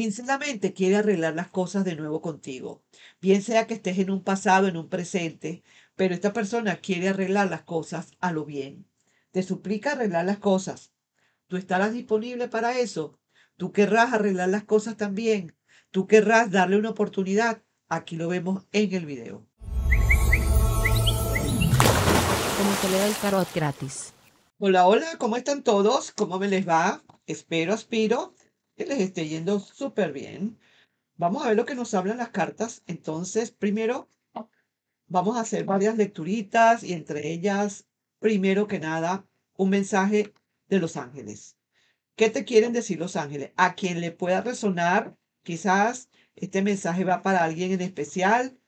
Sinceramente quiere arreglar las cosas de nuevo contigo. Bien sea que estés en un pasado, en un presente, pero esta persona quiere arreglar las cosas a lo bien. Te suplica arreglar las cosas. ¿Tú estarás disponible para eso? ¿Tú querrás arreglar las cosas también? ¿Tú querrás darle una oportunidad? Aquí lo vemos en el video. Como te el gratis. Hola, hola, ¿cómo están todos? ¿Cómo me les va? Espero, aspiro que les esté yendo súper bien. Vamos a ver lo que nos hablan las cartas. Entonces, primero, vamos a hacer varias lecturitas y entre ellas, primero que nada, un mensaje de los ángeles. ¿Qué te quieren decir los ángeles? A quien le pueda resonar, quizás este mensaje va para alguien en especial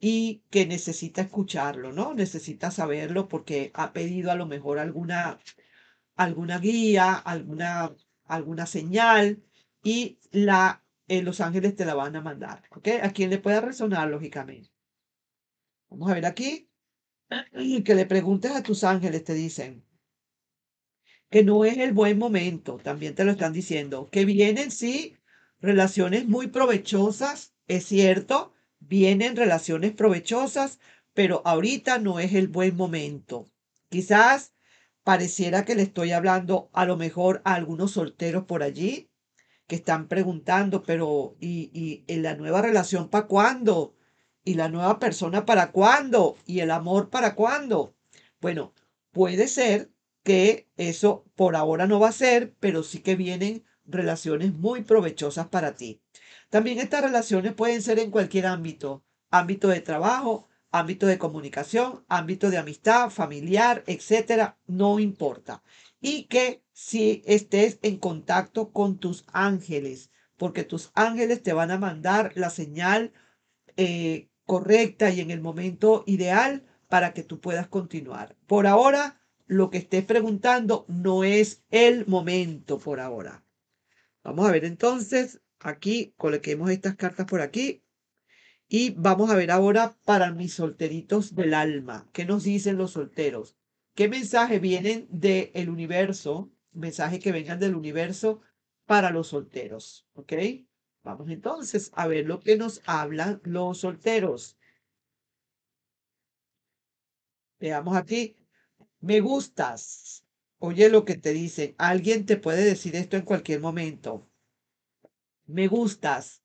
y que necesita escucharlo, ¿no? Necesita saberlo porque ha pedido a lo mejor alguna, alguna guía, alguna alguna señal y la, eh, los ángeles te la van a mandar, ¿ok? A quien le pueda resonar, lógicamente. Vamos a ver aquí. Y que le preguntes a tus ángeles, te dicen que no es el buen momento, también te lo están diciendo, que vienen, sí, relaciones muy provechosas, es cierto, vienen relaciones provechosas, pero ahorita no es el buen momento. Quizás Pareciera que le estoy hablando a lo mejor a algunos solteros por allí que están preguntando, pero ¿y, y en la nueva relación para cuándo? ¿Y la nueva persona para cuándo? ¿Y el amor para cuándo? Bueno, puede ser que eso por ahora no va a ser, pero sí que vienen relaciones muy provechosas para ti. También estas relaciones pueden ser en cualquier ámbito, ámbito de trabajo, ámbito de comunicación, ámbito de amistad, familiar, etcétera, no importa. Y que si estés en contacto con tus ángeles, porque tus ángeles te van a mandar la señal eh, correcta y en el momento ideal para que tú puedas continuar. Por ahora, lo que estés preguntando no es el momento por ahora. Vamos a ver entonces, aquí coloquemos estas cartas por aquí y vamos a ver ahora para mis solteritos del alma. ¿Qué nos dicen los solteros? ¿Qué mensaje vienen del universo? Mensaje que vengan del universo para los solteros. ¿Ok? Vamos entonces a ver lo que nos hablan los solteros. Veamos aquí. Me gustas. Oye lo que te dicen. Alguien te puede decir esto en cualquier momento. Me gustas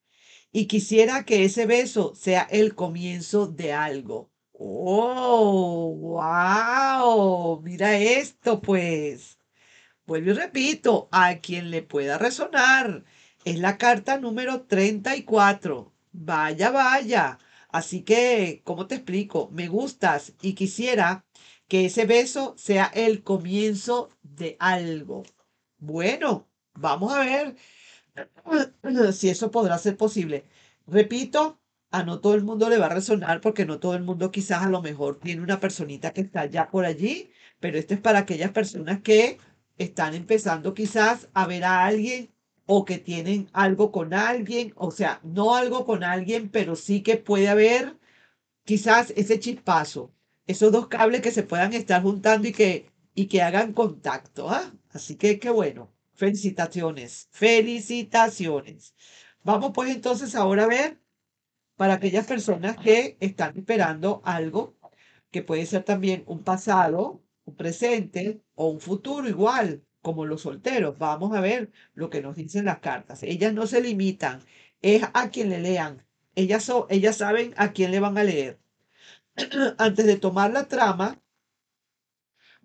y quisiera que ese beso sea el comienzo de algo. ¡Oh, wow! Mira esto, pues. Vuelvo y repito, a quien le pueda resonar. Es la carta número 34. Vaya, vaya. Así que, ¿cómo te explico? Me gustas y quisiera que ese beso sea el comienzo de algo. Bueno, vamos a ver si eso podrá ser posible. Repito, a no todo el mundo le va a resonar porque no todo el mundo quizás a lo mejor tiene una personita que está ya por allí, pero esto es para aquellas personas que están empezando quizás a ver a alguien o que tienen algo con alguien, o sea, no algo con alguien, pero sí que puede haber quizás ese chispazo, esos dos cables que se puedan estar juntando y que, y que hagan contacto. ¿ah? Así que qué bueno. Felicitaciones, felicitaciones. Vamos pues entonces ahora a ver para aquellas personas que están esperando algo, que puede ser también un pasado, un presente o un futuro igual, como los solteros. Vamos a ver lo que nos dicen las cartas. Ellas no se limitan, es a quien le lean. Ellas, son, ellas saben a quién le van a leer. Antes de tomar la trama,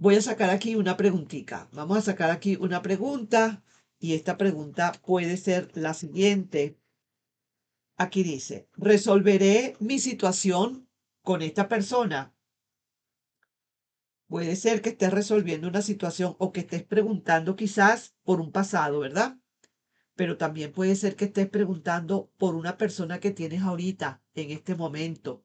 Voy a sacar aquí una preguntita. Vamos a sacar aquí una pregunta y esta pregunta puede ser la siguiente. Aquí dice, ¿resolveré mi situación con esta persona? Puede ser que estés resolviendo una situación o que estés preguntando quizás por un pasado, ¿verdad? Pero también puede ser que estés preguntando por una persona que tienes ahorita, en este momento,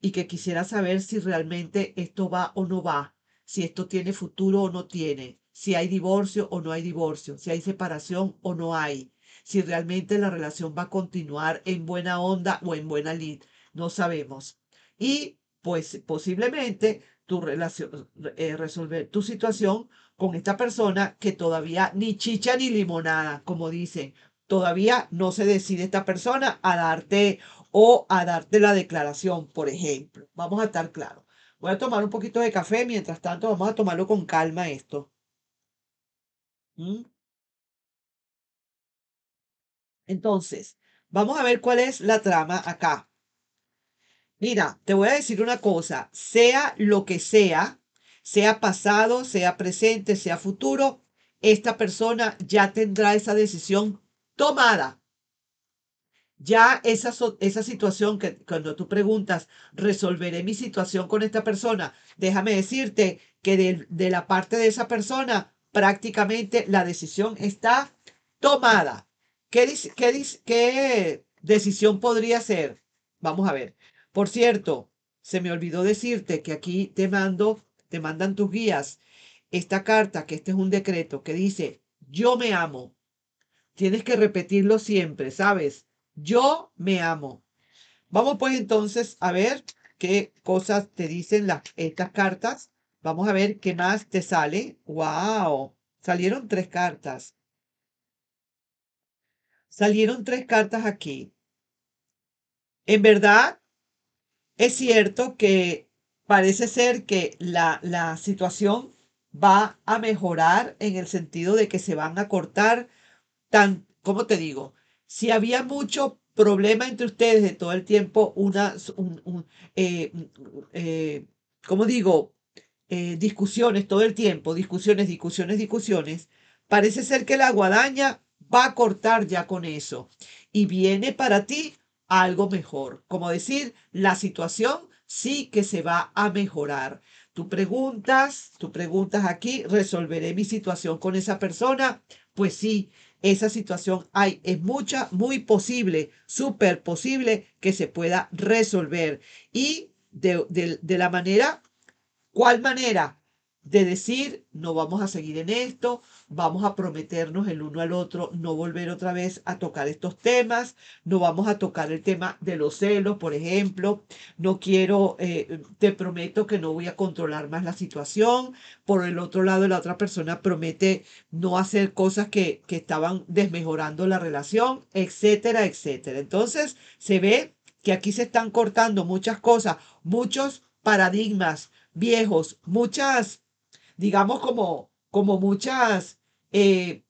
y que quisiera saber si realmente esto va o no va si esto tiene futuro o no tiene, si hay divorcio o no hay divorcio, si hay separación o no hay, si realmente la relación va a continuar en buena onda o en buena lid, no sabemos. Y pues posiblemente tu relación, eh, resolver tu situación con esta persona que todavía ni chicha ni limonada, como dicen, todavía no se decide esta persona a darte o a darte la declaración, por ejemplo. Vamos a estar claros. Voy a tomar un poquito de café, mientras tanto vamos a tomarlo con calma esto. ¿Mm? Entonces, vamos a ver cuál es la trama acá. Mira, te voy a decir una cosa, sea lo que sea, sea pasado, sea presente, sea futuro, esta persona ya tendrá esa decisión tomada ya esa, esa situación que cuando tú preguntas, resolveré mi situación con esta persona, déjame decirte que de, la parte de esa persona prácticamente la decisión está tomada. ¿Qué, qué, qué decisión podría ser? Vamos a ver. Por cierto, se me olvidó decirte que aquí te mando, te mandan tus guías esta carta, que este es un decreto que dice, yo me amo. Tienes que repetirlo siempre, ¿sabes? Yo me amo. Vamos pues entonces a ver qué cosas te dicen las, estas cartas. Vamos a ver qué más te sale. ¡Wow! Salieron tres cartas. Salieron tres cartas aquí. En verdad, es cierto que parece ser que la, la situación va a mejorar en el sentido de que se van a cortar tan, ¿cómo te digo? si había mucho problema entre ustedes de todo el tiempo, una, un, eh, eh, como digo, eh, discusiones todo el tiempo, discusiones, discusiones, discusiones, parece ser que la guadaña va a cortar ya con eso y viene para ti algo mejor. Como decir, la situación sí que se va a mejorar. Tú preguntas, tú preguntas aquí, ¿resolveré mi situación con esa persona? Pues sí, esa situación hay, es mucha, muy posible, súper posible que se pueda resolver. Y de, de la manera, ¿cuál manera? de decir, no vamos a seguir en esto, vamos a prometernos el uno al otro, no volver otra vez a tocar estos temas, no vamos a tocar el tema de los celos, por ejemplo, no quiero, eh, te prometo que no voy a controlar más la situación, por el otro lado la otra persona promete no hacer cosas que, que estaban desmejorando la relación, etcétera, etcétera. Entonces se ve que aquí se están cortando muchas cosas, muchos paradigmas viejos, muchas digamos, como, como muchas... Eh,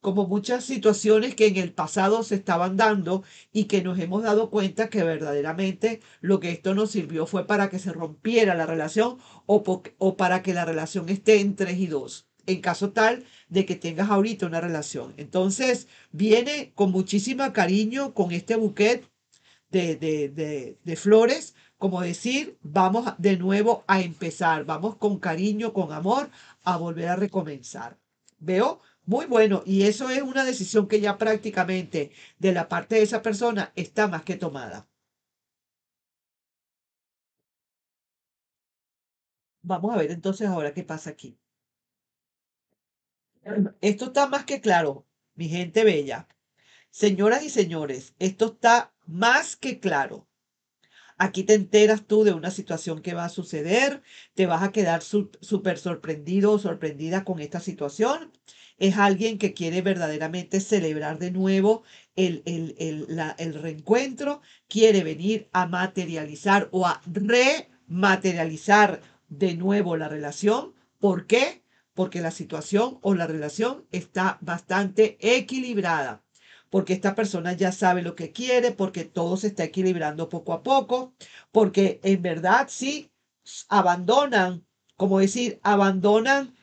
como muchas situaciones que en el pasado se estaban dando y que nos hemos dado cuenta que verdaderamente lo que esto nos sirvió fue para que se rompiera la relación o, o para que la relación esté en tres y dos, en caso tal de que tengas ahorita una relación. Entonces, viene con muchísimo cariño con este buquet de, de, de, de flores como decir, vamos de nuevo a empezar, vamos con cariño, con amor, a volver a recomenzar. Veo muy bueno y eso es una decisión que ya prácticamente de la parte de esa persona está más que tomada. Vamos a ver entonces ahora qué pasa aquí. Esto está más que claro, mi gente bella. Señoras y señores, esto está más que claro. Aquí te enteras tú de una situación que va a suceder, te vas a quedar súper sorprendido o sorprendida con esta situación. Es alguien que quiere verdaderamente celebrar de nuevo el, el, el, el reencuentro, quiere venir a materializar o a rematerializar de nuevo la relación. ¿Por qué? Porque la situación o la relación está bastante equilibrada porque esta persona ya sabe lo que quiere, porque todo se está equilibrando poco a poco, porque en verdad sí abandonan, como decir, abandonan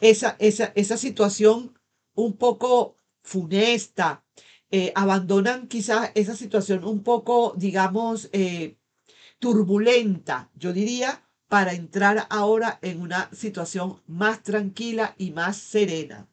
esa, esa, situación un poco funesta, eh, abandonan quizás esa situación un poco, digamos, eh, turbulenta, yo diría, para entrar ahora en una situación más tranquila y más serena.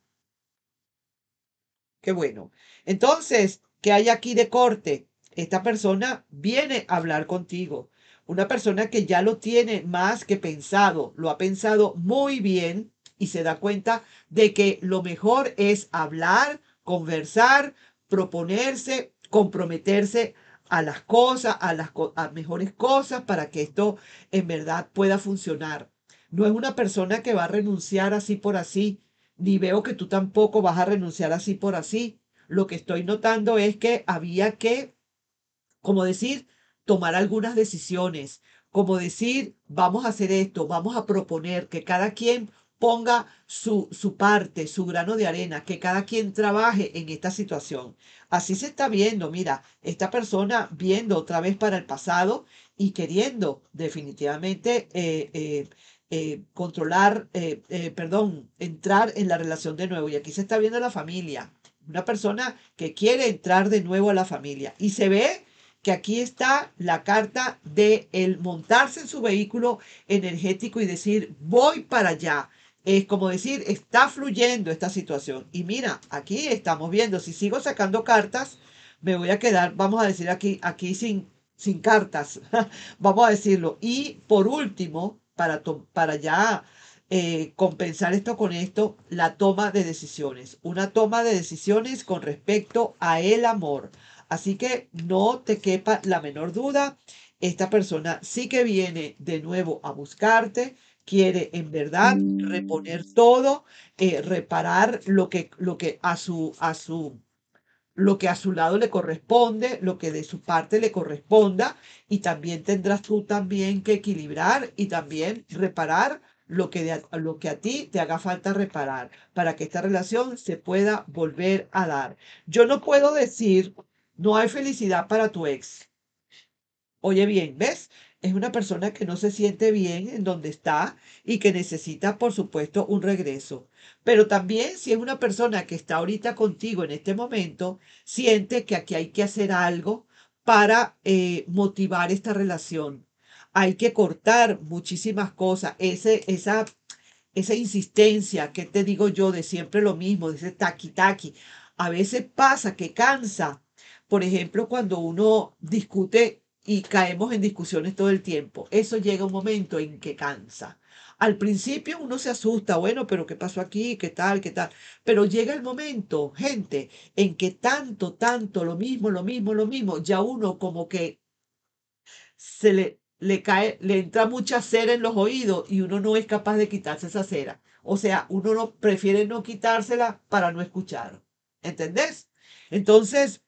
Qué bueno. Entonces, ¿qué hay aquí de corte? Esta persona viene a hablar contigo. Una persona que ya lo tiene más que pensado, lo ha pensado muy bien y se da cuenta de que lo mejor es hablar, conversar, proponerse, comprometerse a las cosas, a las mejores cosas para que esto en verdad pueda funcionar. No es una persona que va a renunciar así por así ni veo que tú tampoco vas a renunciar así por así. Lo que estoy notando es que había que, como decir, tomar algunas decisiones, como decir, vamos a hacer esto, vamos a proponer que cada quien ponga su, su parte, su grano de arena, que cada quien trabaje en esta situación. Así se está viendo, mira, esta persona viendo otra vez para el pasado y queriendo definitivamente eh, eh, eh, controlar, eh, eh, perdón, entrar en la relación de nuevo. Y aquí se está viendo la familia, una persona que quiere entrar de nuevo a la familia. Y se ve que aquí está la carta de el montarse en su vehículo energético y decir, voy para allá. Es como decir, está fluyendo esta situación. Y mira, aquí estamos viendo, si sigo sacando cartas, me voy a quedar, vamos a decir aquí, aquí sin, sin cartas, vamos a decirlo. Y por último, para, ya eh, compensar esto con esto, la toma de decisiones. Una toma de decisiones con respecto a el amor. Así que no te quepa la menor duda. Esta persona sí que viene de nuevo a buscarte. Quiere en verdad reponer todo, eh, reparar lo que, lo que a, su, a su lo que a su lado le corresponde, lo que de su parte le corresponda, y también tendrás tú también que equilibrar y también reparar lo que, lo que a ti te haga falta reparar para que esta relación se pueda volver a dar. Yo no puedo decir, no hay felicidad para tu ex. Oye bien, ¿ves? es una persona que no se siente bien en donde está y que necesita, por supuesto, un regreso. Pero también si es una persona que está ahorita contigo en este momento, siente que aquí hay que hacer algo para eh, motivar esta relación. Hay que cortar muchísimas cosas. Ese, esa, esa insistencia que te digo yo de siempre lo mismo, de ese taqui-taqui. A veces pasa que cansa. Por ejemplo, cuando uno discute y caemos en discusiones todo el tiempo. Eso llega un momento en que cansa. Al principio uno se asusta, bueno, pero ¿qué pasó aquí? ¿Qué tal? ¿Qué tal? Pero llega el momento, gente, en que tanto, tanto, lo mismo, lo mismo, lo mismo, ya uno como que se le, le cae, le entra mucha cera en los oídos y uno no es capaz de quitarse esa cera. O sea, uno no, prefiere no quitársela para no escuchar. ¿Entendés? Entonces,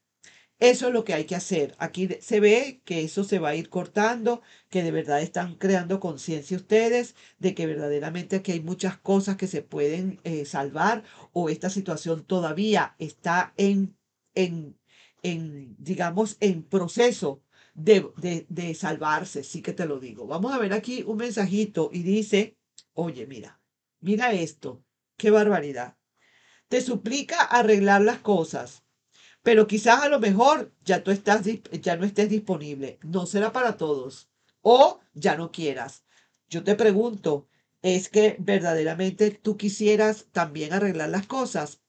eso es lo que hay que hacer. Aquí se ve que eso se va a ir cortando, que de verdad están creando conciencia ustedes de que verdaderamente aquí hay muchas cosas que se pueden eh, salvar o esta situación todavía está en, en, en digamos, en proceso de, de, de salvarse. Sí que te lo digo. Vamos a ver aquí un mensajito y dice, oye, mira, mira esto, qué barbaridad. Te suplica arreglar las cosas pero quizás a lo mejor ya tú estás, ya no estés disponible. No será para todos. O ya no quieras. Yo te pregunto, ¿es que verdaderamente tú quisieras también arreglar las cosas?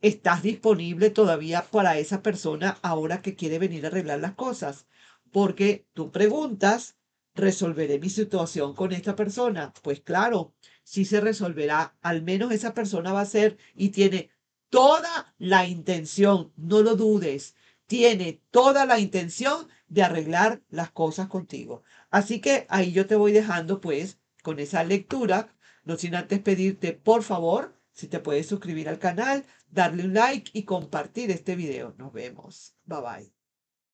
¿Estás disponible todavía para esa persona ahora que quiere venir a arreglar las cosas? Porque tú preguntas, ¿resolveré mi situación con esta persona? Pues claro, sí se resolverá. Al menos esa persona va a ser y tiene toda la intención, no lo dudes, tiene toda la intención de arreglar las cosas contigo. Así que ahí yo te voy dejando pues con esa lectura, no sin antes pedirte por favor si te puedes suscribir al canal, darle un like y compartir este video. Nos vemos. Bye bye.